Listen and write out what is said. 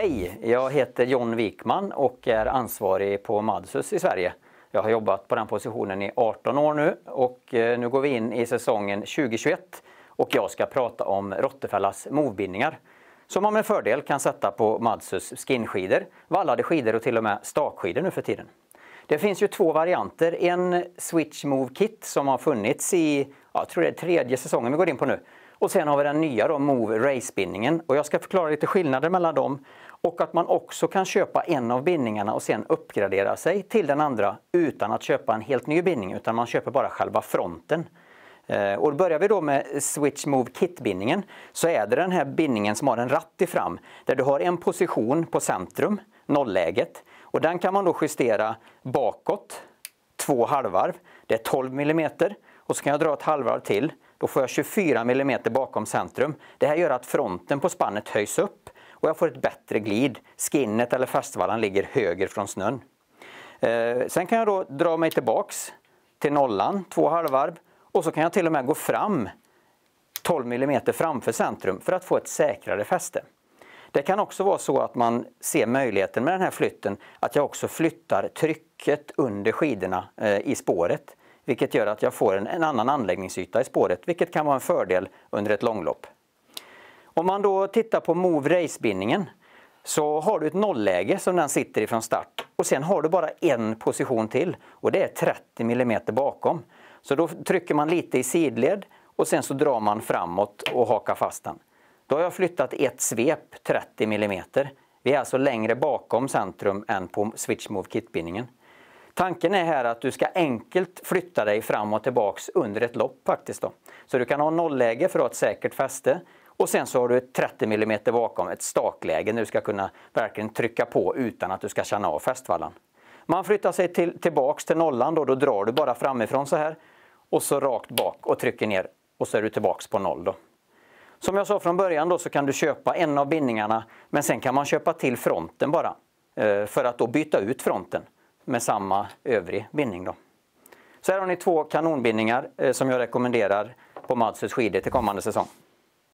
Hej, jag heter John Wikman och är ansvarig på Madsus i Sverige. Jag har jobbat på den positionen i 18 år nu och eh, nu går vi in i säsongen 2021 och jag ska prata om Rottefällas movbindningar som man med fördel kan sätta på Madsus skinskidor, vallade skidor och till och med stakskidor nu för tiden. Det finns ju två varianter. En Switch Move Kit som har funnits i, jag tror det är tredje säsongen vi går in på nu, och sen har vi den nya då, Move Race-bindningen. Och jag ska förklara lite skillnader mellan dem. Och att man också kan köpa en av bindningarna och sen uppgradera sig till den andra utan att köpa en helt ny bindning, utan man köper bara själva fronten. Eh, och börjar vi då med Switch Move Kit-bindningen så är det den här bindningen som har en ratt i fram där du har en position på centrum, nollläget. Och den kan man då justera bakåt två halvvarv. Det är 12 mm och så kan jag dra ett halvvarv till då får jag 24 mm bakom centrum. Det här gör att fronten på spannet höjs upp och jag får ett bättre glid. Skinnet eller fästvallan ligger höger från snön. Eh, sen kan jag då dra mig tillbaks till nollan, två halvvarv, och så kan jag till och med gå fram 12 mm framför centrum för att få ett säkrare fäste. Det kan också vara så att man ser möjligheten med den här flytten att jag också flyttar trycket under skidorna eh, i spåret vilket gör att jag får en, en annan anläggningsyta i spåret, vilket kan vara en fördel under ett långlopp. Om man då tittar på Move Race-bindningen så har du ett nollläge som den sitter ifrån start och sen har du bara en position till och det är 30 mm bakom. Så då trycker man lite i sidled och sen så drar man framåt och hakar fast den. Då har jag flyttat ett svep 30 mm. Vi är alltså längre bakom centrum än på Switch Move kit bindningen Tanken är här att du ska enkelt flytta dig fram och tillbaks under ett lopp faktiskt. Då. Så du kan ha nollläge för att ha ett säkert fäste och sen så har du ett 30 mm bakom, ett stakläge där du ska kunna verkligen trycka på utan att du ska känna av fästvallan. Man flyttar sig till, tillbaks till nollan då, då drar du bara framifrån så här och så rakt bak och trycker ner och så är du tillbaks på noll då. Som jag sa från början då så kan du köpa en av bindningarna men sen kan man köpa till fronten bara eh, för att då byta ut fronten med samma övrig bindning. Då. Så här har ni två kanonbindningar eh, som jag rekommenderar på Madshus skidor till kommande säsong.